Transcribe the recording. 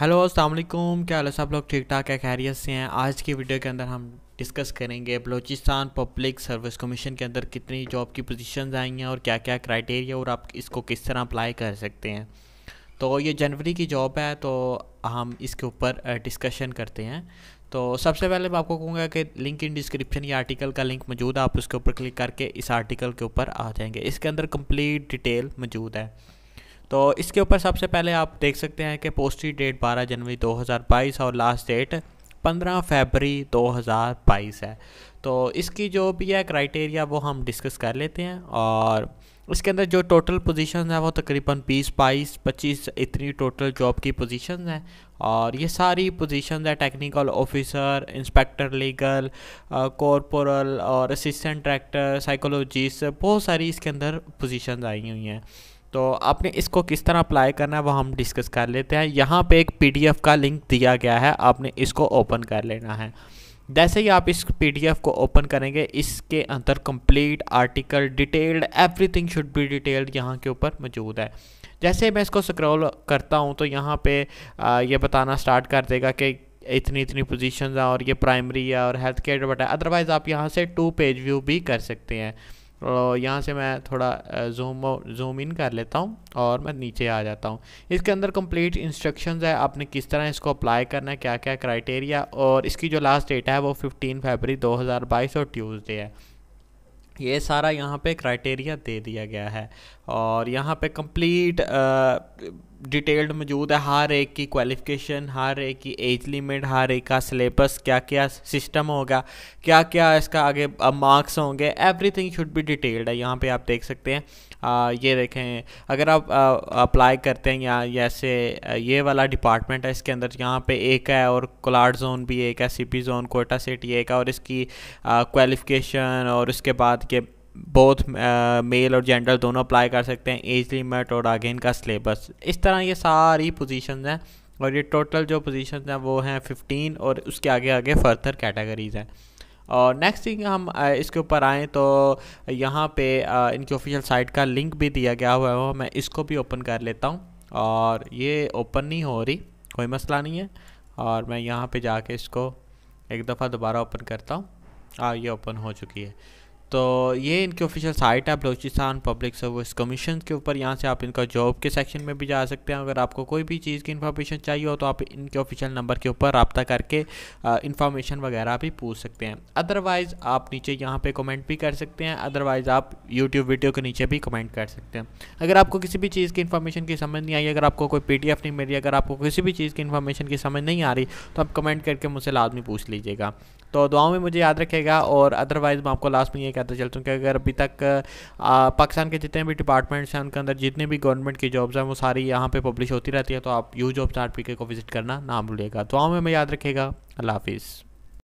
hello असलकुम क्या हाल सब लोग ठीक ठाक है खैरियत से हैं आज की वीडियो के अंदर हम डिस्कस करेंगे बलोचिस्तान पब्लिक सर्विस कमीशन के अंदर कितनी जॉब की पोजीशंस आई हैं और क्या क्या क्राइटेरिया और आप इसको किस तरह अप्लाई कर सकते हैं तो ये जनवरी की जॉब है तो हम इसके ऊपर डिस्कशन करते हैं तो सबसे पहले मैं आपको कहूँगा कि लिंक इन डिस्क्रिप्शन या आर्टिकल का लिंक मौजूद है आप उसके ऊपर क्लिक करके इस आर्टिकल के ऊपर आ जाएंगे इसके अंदर कम्प्लीट डिटेल मौजूद है तो इसके ऊपर सबसे पहले आप देख सकते हैं कि पोस्टरी डेट 12 जनवरी 2022 और लास्ट डेट 15 फरवरी 2022 है तो इसकी जो भी है क्राइटेरिया वो हम डिस्कस कर लेते हैं और इसके अंदर जो टोटल पोजीशंस हैं वो तकरीबन 20 बाईस 25 इतनी टोटल जॉब की पोजीशंस हैं और ये सारी पोजीशंस हैं technical officer inspector legal corporal और असिस्टेंट डायरेक्टर साइकोलॉजिस्ट बहुत सारी इसके अंदर पोजीशंस आई हुई हैं तो आपने इसको किस तरह अप्लाई करना है वो हम डिस्कस कर लेते हैं यहाँ पे एक पीडीएफ का लिंक दिया गया है आपने इसको ओपन कर लेना है जैसे ही आप इस पीडीएफ को ओपन करेंगे इसके अंदर complete article detailed everything should be detailed यहाँ के ऊपर मौजूद है जैसे मैं इसको स्क्रॉल करता हूँ तो यहाँ पर यह ये बताना स्टार्ट कर देगा कि इतनी इतनी पोजिशन हैं और ये प्राइमरी है और हेल्थ केयर बटा अदरवाइज़ आप यहाँ से टू पेज व्यू भी कर सकते हैं तो यहाँ से मैं थोड़ा जूम जूम इन कर लेता हूँ और मैं नीचे आ जाता हूँ इसके अंदर कंप्लीट इंस्ट्रक्शंस है आपने किस तरह इसको अप्लाई करना है क्या क्या क्राइटेरिया और इसकी जो लास्ट डेट है वो फिफ्टीन फरवरी 2022 और ट्यूसडे है ये सारा यहाँ पे क्राइटेरिया दे दिया गया है और यहाँ पे कंप्लीट डिटेल्ड मौजूद है हर एक की क्वालिफिकेशन हर एक की एज लिमिट हर एक का सिलेबस क्या क्या सिस्टम होगा क्या क्या इसका आगे मार्क्स होंगे एवरीथिंग शुड बी डिटेल्ड है यहाँ पे आप देख सकते हैं आ, ये देखें अगर आप अप्लाई करते हैं या जैसे ये वाला डिपार्टमेंट है इसके अंदर यहाँ पे एक है और कोलाड जोन भी एक है सी जोन कोटा सिटी एक है और इसकी क्वालिफिकेशन और उसके बाद के बोथ मेल uh, और जेंडर दोनों अप्लाई कर सकते हैं एज लिमिट और आगे इनका सिलेबस इस तरह ये सारी पोजीशन हैं और ये टोटल जो पोजीशन हैं वो हैं फिफ्टीन और उसके आगे आगे फर्दर कैटेगरीज हैं और नेक्स्ट थिंग हम uh, इसके ऊपर आएँ तो यहाँ पे uh, इनकी ऑफिशियल साइट का लिंक भी दिया गया हुआ है मैं इसको भी ओपन कर लेता हूँ और ये ओपन नहीं हो रही कोई मसला नहीं है और मैं यहाँ पर जाके इसको एक दफ़ा दोबारा ओपन करता हूँ हाँ ये ओपन हो चुकी है तो ये इनकी ऑफिशियल साइट है बलोचिस्तान पब्लिक सर्विस कमीशन के ऊपर यहाँ से आप इनका जॉब के सेक्शन में भी जा सकते हैं अगर आपको कोई भी चीज़ की इन्फॉर्मेशन चाहिए हो तो आप इनके ऑफिशियल नंबर के ऊपर रबता करके इन्फॉर्मेशन वगैरह भी पूछ सकते हैं अदरवाइज़ आप नीचे यहाँ पर कमेंट भी कर सकते हैं अदरवाइज़ आप यूट्यूब वीडियो के नीचे भी कमेंट कर सकते हैं अगर आपको किसी भी चीज़ की इन्फॉर्मेशन की समझ नहीं आई अगर आपको कोई पी नहीं मिली अगर आपको किसी भी चीज़ की इन्फॉर्मेशन की समझ नहीं आ रही तो आप कमेंट करके मुझसे लाजमी पूछ लीजिएगा तो दुआओं में मुझे याद रखेगा और अदरवाइज़ मैं आपको लास्ट में ये कहता करते तो चलता हूँ अगर अभी तक पाकिस्तान के जितने भी डिपार्टमेंट्स हैं उनके अंदर जितनी भी गवर्नमेंट की जॉब्स हैं वो सारी यहाँ पर पब्लिश होती रहती है तो आप यू जॉब्स आर पी के को विजिट करना ना भूलिएगा तो हमें याद रखेगा अल्लाह हाफिज़